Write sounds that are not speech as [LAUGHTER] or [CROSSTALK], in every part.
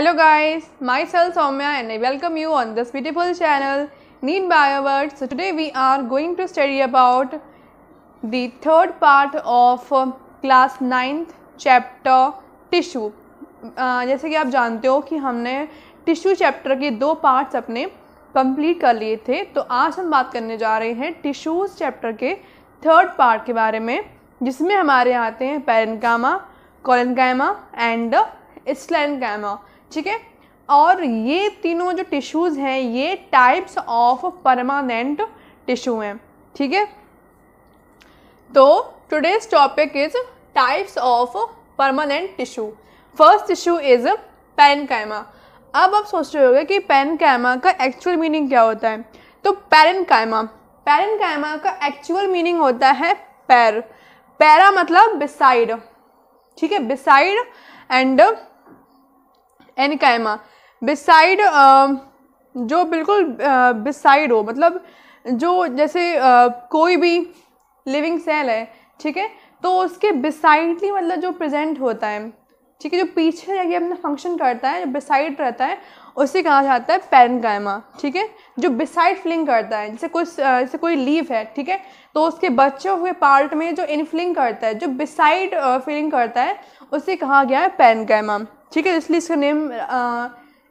hello guys myself Soumya and I welcome you on this beautiful channel need by word so today we are going to study about the third part of class ninth chapter tissue जैसे कि आप जानते हो कि हमने tissue chapter के दो parts अपने कंप्लीट कर लिए थे तो आज हम बात करने जा रहे हैं टिश्यूज चैप्टर के थर्ड पार्ट के बारे में जिसमें हमारे आते हैं पेरनकामा कॉलनकैमा एंड uh, स्लैनकैमा ठीक है और ये तीनों जो टिश्यूज़ हैं ये टाइप्स ऑफ परमानेंट टिश्यू हैं ठीक है तो today's topic is types of permanent tissue first tissue is chyma अब आप सोच रहे होगे कि पैनकैमा का एक्चुअल मीनिंग क्या होता है तो पेरन कैमा का एक्चुअल मीनिंग होता है पैर पैरा मतलब बिसाइड ठीक है बिसाइड एंड एनकाइमा बिसाइड जो बिल्कुल बिसाइड हो मतलब जो जैसे कोई भी लिविंग सेल है ठीक है तो उसके बिसाइडली मतलब जो प्रेजेंट होता है ठीक है जो पीछे जाके अपना फंक्शन करता है जो बिसाइड रहता है उसे कहा जाता है पेरेंकाइमा ठीक है जो बिसाइड फ्लिंग करता है जैसे कुछ जैसे कोई लीव है ठीक है तो उसके बचे हुए पार्ट में जो इनफ्लिंग करता है जो बिसाइड फिलिंग करता है उसे कहा गया है पेरेंकाइमा ठीक है इसलिए इसका नेम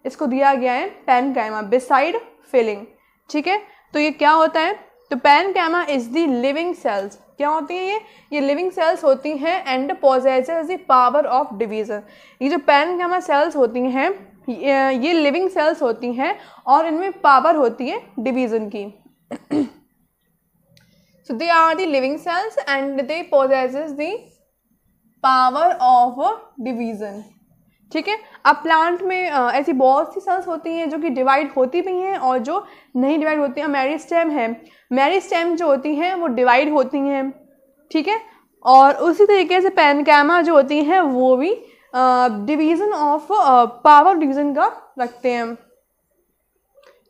इसको दिया गया है पैन कैमा बिसाइड फिलिंग ठीक है तो ये क्या होता है तो parenchyma is the living cells क्या होती है ये ये लिविंग सेल्स होती हैं and possesses the power of division ये जो पैन कैमा सेल्स होती हैं ये लिविंग सेल्स होती हैं और इनमें पावर होती है डिवीज़न की so they are the living cells and they possesses the power of division ठीक है अब प्लांट में आ, ऐसी बहुत सी सेल्स होती हैं जो कि डिवाइड होती भी हैं और जो नहीं डिवाइड होती हैं मैरी स्टेम है मैरी स्टेम जो होती हैं वो डिवाइड होती हैं ठीक है और उसी तरीके से पेनकैमा जो होती हैं वो भी डिवीज़न ऑफ पावर डिवीज़न का रखते हैं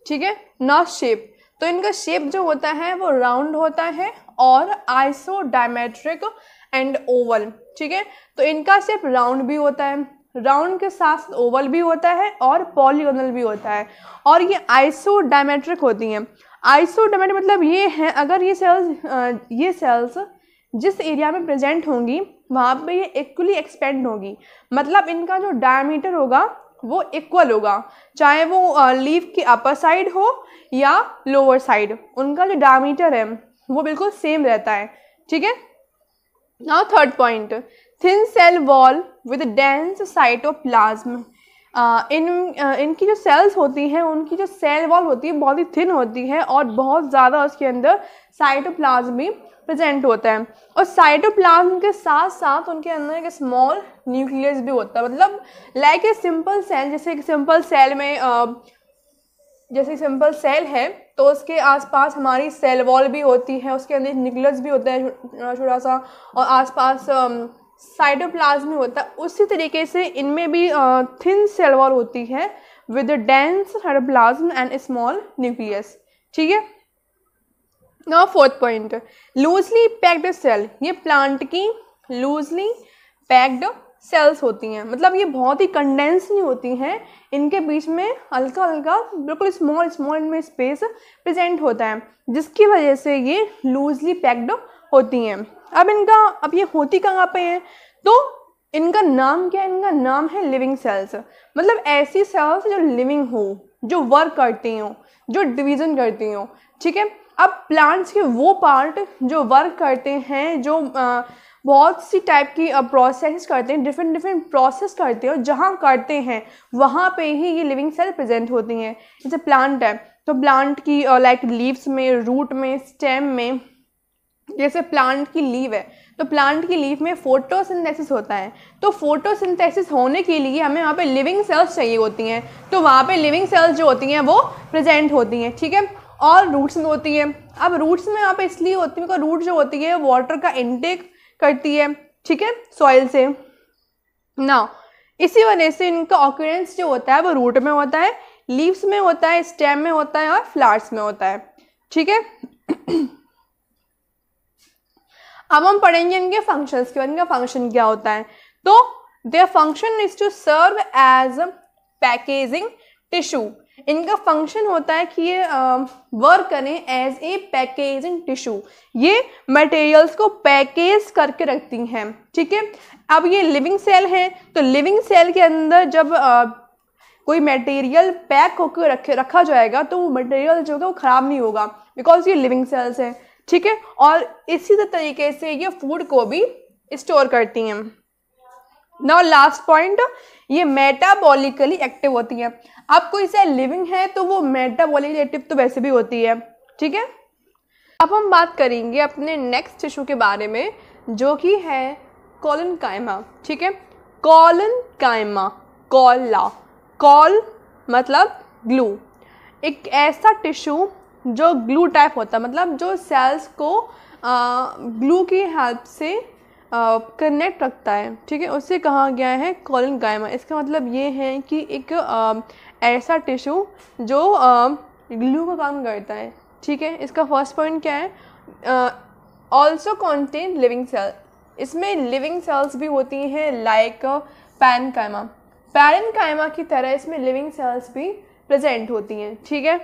ठीक है नॉट शेप तो इनका शेप जो होता है वो राउंड होता है और आइसोडायमेट्रिक एंड ओवल ठीक है तो इनका शेप राउंड भी होता है राउंड के साथ ओवल भी होता है और पॉलीगोनल भी होता है और ये आइसोडायमेट्रिक होती हैं आइसोडायमेट्रिक मतलब ये है अगर ये सेल्स ये सेल्स जिस एरिया में प्रेजेंट होंगी वहाँ पे ये इक्वली एक्सपेंड होगी मतलब इनका जो डायमीटर होगा वो इक्वल होगा चाहे वो लीफ की अपर साइड हो या लोअर साइड उनका जो डायमीटर है वो बिल्कुल सेम रहता है ठीक है now third point thin cell wall with dense cytoplasm इन इनकी जो सेल्स होती हैं उनकी जो सेल वॉल होती है बहुत ही थिन होती है और बहुत ज़्यादा उसके अंदर साइटोप्लाज्म भी प्रेजेंट होता है और साइटोप्लाज्म के साथ साथ उनके अंदर एक स्मॉल न्यूक्लियस भी होता है मतलब लाइक ए सिंपल सेल जैसे एक सिंपल सेल में uh, जैसे सिंपल सेल है तो उसके आसपास हमारी सेल वॉल भी होती है उसके अंदर न्यूक्लियस भी होता है छोटा सा और आसपास um, साइटोप्लाज्म में होता है उसी तरीके से इनमें भी थिन सेल वॉल होती है with dense cytoplasm and small nucleus ठीक है now fourth point loosely packed cell ये प्लांट की लूजली पैक्ड सेल्स होती हैं मतलब ये बहुत ही कंडेंस नहीं होती हैं इनके बीच में हल्का हल्का बिल्कुल स्मॉल स्मॉल इनमें स्पेस प्रेजेंट होता है जिसकी वजह से ये लूजली पैक्ड होती हैं अब इनका अब ये होती कहाँ पे हैं तो इनका नाम क्या है इनका नाम है लिविंग सेल्स मतलब ऐसी सेल्स जो लिविंग हो जो वर्क करती हों जो डिवीज़न करती हों ठीक है अब प्लांट्स के वो पार्ट जो वर्क करते हैं जो आ, बहुत सी टाइप की प्रोसेस करते हैं डिफरेंट डिफरेंट प्रोसेस करते हैं और जहाँ करते हैं वहाँ पे ही ये लिविंग सेल प्रेजेंट होती हैं जैसे प्लांट है तो प्लांट की लाइक लीव्स में रूट में स्टेम में जैसे प्लांट की लीव है तो प्लांट की लीव में फोटोसिंथेसिस होता है तो फोटोसिंथेसिस होने के लिए हमें वहाँ पे लिविंग सेल्स चाहिए होती हैं तो वहाँ पे लिविंग सेल्स जो होती हैं वो प्रेजेंट होती हैं ठीक है और रूट्स में होती है अब रूट्स में वहाँ पे इसलिए होती है रूट जो होती है वाटर का इनटेक करती है ठीक है सॉइल से ना इसी वजह से इनका ऑक्यूरेंस जो होता है वो रूट में होता है लीव्स में होता है स्टेम में होता है और फ्लावर्स में होता है ठीक है अब हम पढ़ेंगे इनके फंक्शन के बारे इनका फंक्शन क्या होता है तो their function is to serve as packaging tissue इनका फंक्शन होता है कि ये वर्क करें एज ए पैकेजिंग टिश्यू ये मटेरियल्स को पैकेज करके रखती हैं ठीक है अब ये लिविंग सेल हैं तो लिविंग सेल के अंदर जब आ, कोई मटेरियल पैक होकर रखे रखा जाएगा तो वो मटेरियल जो होगा वो ख़राब नहीं होगा बिकॉज ये लिविंग सेल्स हैं ठीक है और इसी तरीके से ये फूड को भी स्टोर करती हैं नाउ लास्ट पॉइंट ये मेटाबॉलिकली एक्टिव होती हैं अब कोई से लिविंग है तो वो मेटाबॉलिकली एक्टिव तो वैसे भी होती है ठीक है अब हम बात करेंगे अपने नेक्स्ट टिश्यू के बारे में जो कि है कॉलन कायमा ठीक है कॉलन कायमा कॉला कॉल मतलब ग्लू एक ऐसा टिश्यू जो ग्लू टाइप होता है मतलब जो सेल्स को ग्लू की हेल्प से कनेक्ट रखता है ठीक है उससे कहा गया है कॉलन गायमा इसका मतलब ये है कि एक ऐसा टिश्यू जो ग्लू का काम करता है ठीक है इसका फर्स्ट पॉइंट क्या है ऑल्सो कॉन्टेन लिविंग सेल इसमें लिविंग सेल्स भी होती हैं लाइक पैरन कायमा पैरन कायमा की तरह इसमें लिविंग सेल्स भी प्रेजेंट होती हैं ठीक है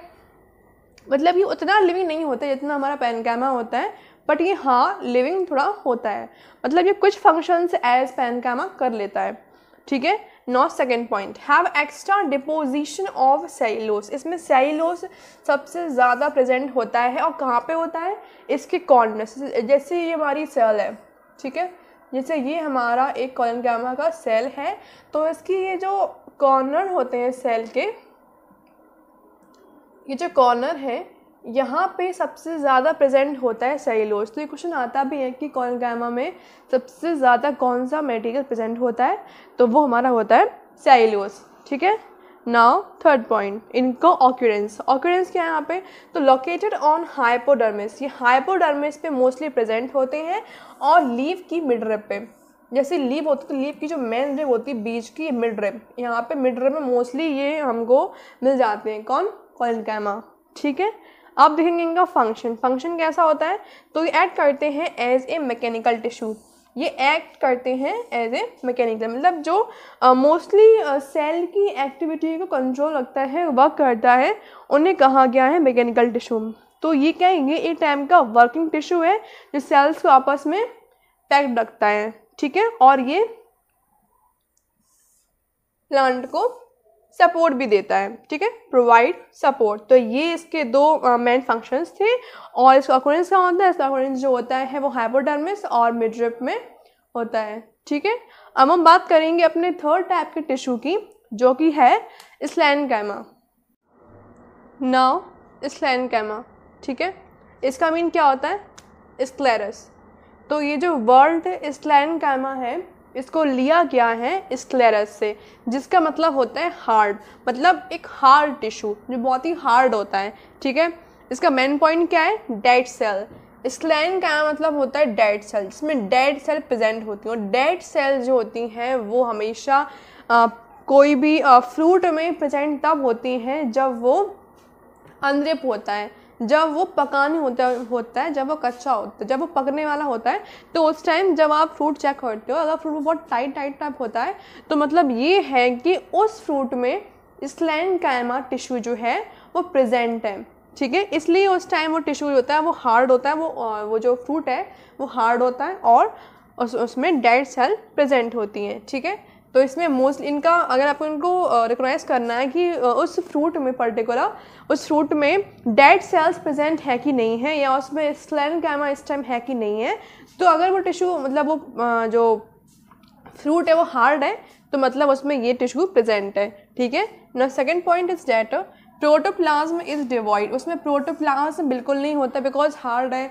मतलब ये उतना लिविंग नहीं होता जितना हमारा कैमा होता है बट ये हाँ लिविंग थोड़ा होता है मतलब ये कुछ फंक्शंस एज पैनकैमा कर लेता है ठीक है now second point have extra deposition of cellulose इसमें सेलोस सबसे ज़्यादा प्रेजेंट होता है और कहाँ पे होता है इसके कॉर्नर जैसे ये हमारी सेल है ठीक है जैसे ये हमारा एक कॉलन का सेल है तो इसकी ये जो कॉर्नर होते हैं सेल के ये जो कॉर्नर है यहाँ पे सबसे ज़्यादा प्रेजेंट होता है सेलोज तो ये क्वेश्चन आता भी है कि कॉलगामा में सबसे ज़्यादा कौन सा मेटेरियल प्रेजेंट होता है तो वो हमारा होता है सेलोज ठीक है नाउ थर्ड पॉइंट इनको ऑक्यूरेंस ऑक्यूरेंस क्या है यहाँ पे तो लोकेटेड ऑन हाइपोडर्मिस ये हाइपोडर्मिस पे मोस्टली प्रेजेंट होते हैं और लीव की मिडरेप पे जैसे लीव तो होती है तो लीव की जो मेन रेप होती है बीच की मिड रेप यहाँ पे मिड रेप में मोस्टली ये हमको मिल जाते हैं कौन कॉल गैमा ठीक है अब देखेंगे इनका फंक्शन फंक्शन कैसा होता है तो ये ऐड करते हैं एज ए मैकेनिकल टिश्यू ये एक्ट करते हैं एज ए मैकेनिकल मतलब जो मोस्टली सेल की एक्टिविटी को कंट्रोल रखता है वर्क करता है उन्हें कहा गया है मैकेनिकल टिश्यू तो ये कहेंगे ये एक टाइम का वर्किंग टिश्यू है जो सेल्स को आपस में पैक रखता है ठीक है और ये प्लांट को सपोर्ट भी देता है ठीक है प्रोवाइड सपोर्ट तो ये इसके दो मेन uh, फंक्शंस थे और इसका अकोरेंस क्या होता है इसका अकोरेंस जो होता है वो हाइपोडर्मिस और मिड्रिप में होता है ठीक है अब हम बात करेंगे अपने थर्ड टाइप के टिश्यू की जो कि है स्लैन कैमा नाव स्लैन कैमा ठीक है इसका मीन क्या होता है स्क्लेरस तो ये जो वर्ल्ड स्लैन कैमा है इसको लिया गया है स्क्लेरस से जिसका मतलब होता है हार्ड मतलब एक हार्ड टिश्यू जो बहुत ही हार्ड होता है ठीक है इसका मेन पॉइंट क्या है डेड सेल स्क्लेन का मतलब होता है डेड सेल जिसमें डेड सेल प्रेजेंट होती हैं और डेड सेल जो होती हैं वो हमेशा आ, कोई भी फ्रूट में प्रेजेंट तब होती हैं जब वो अंद्रिप होता है जब वो पकाने होता होता है जब वो कच्चा होता है जब वो पकने वाला होता है तो उस टाइम जब आप फ्रूट चेक करते हो अगर फ्रूट बहुत टाइट टाइट टाइप होता है तो मतलब ये है कि उस फ्रूट में स्लैंड कैमा टिश्यू जो है वो प्रेजेंट है ठीक है इसलिए उस टाइम वो टिश्यू होता है वो हार्ड होता है वो वो जो फ्रूट है वो हार्ड होता है और उस उसमें डेड सेल प्रेजेंट होती हैं ठीक है तो इसमें मोस्ट इनका अगर आपको इनको रिकोगनाइज करना है कि उस फ्रूट में पर्टिकुलर उस फ्रूट में डेड सेल्स प्रेजेंट है कि नहीं है या उसमें स्लैन कैमा इस टाइम है कि नहीं है तो अगर वो टिश्यू मतलब वो जो फ्रूट है वो हार्ड है तो मतलब उसमें ये टिश्यू प्रेजेंट है ठीक है ना second point is that protoplasm is devoid उसमें प्रोटोप्लाज्म बिल्कुल नहीं होता बिकॉज हार्ड है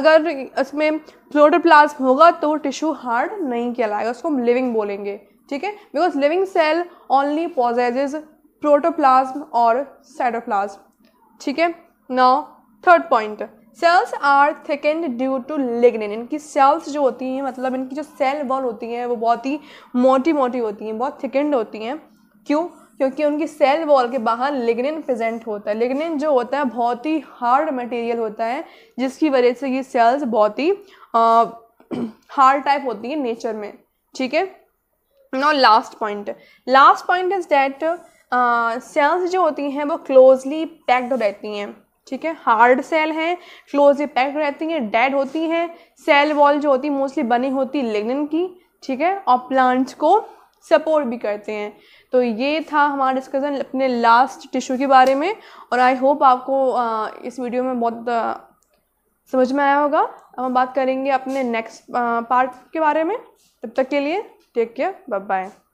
अगर उसमें प्रोटोप्लाज्म होगा तो टिश्यू हार्ड नहीं कहलाएगा उसको हम लिविंग बोलेंगे ठीक है because living cell only possesses protoplasm और साइटोप्लाज्म ठीक है now third point cells are thickened due to lignin इनकी सेल्स जो होती हैं मतलब इनकी जो सेल वॉल होती हैं वो बहुत ही मोटी मोटी होती हैं बहुत थिकेंड होती हैं क्यों क्योंकि उनकी सेल वॉल के बाहर लिग्निन प्रेजेंट होता है लिग्निन जो होता है बहुत ही हार्ड मटेरियल होता है जिसकी वजह से ये सेल्स बहुत ही हार्ड टाइप [CLEARS THROAT] होती हैं नेचर में ठीक है now last point last point is that cells जो होती हैं वो क्लोजली पैक्ड रहती हैं ठीक है हार्ड सेल हैं क्लोजली पैक्ड रहती हैं डेड होती हैं सेल वॉल जो होती है मोस्टली बनी होती है की ठीक है और प्लांट्स को सपोर्ट भी करते हैं तो ये था हमारा डिस्कशन अपने लास्ट टिश्यू के बारे में और आई होप आपको आ, uh, इस वीडियो में बहुत आ, uh, समझ में आया होगा अब हम बात करेंगे अपने नेक्स्ट पार्ट uh, के बारे में तब तक के लिए टेक केयर बाय बाय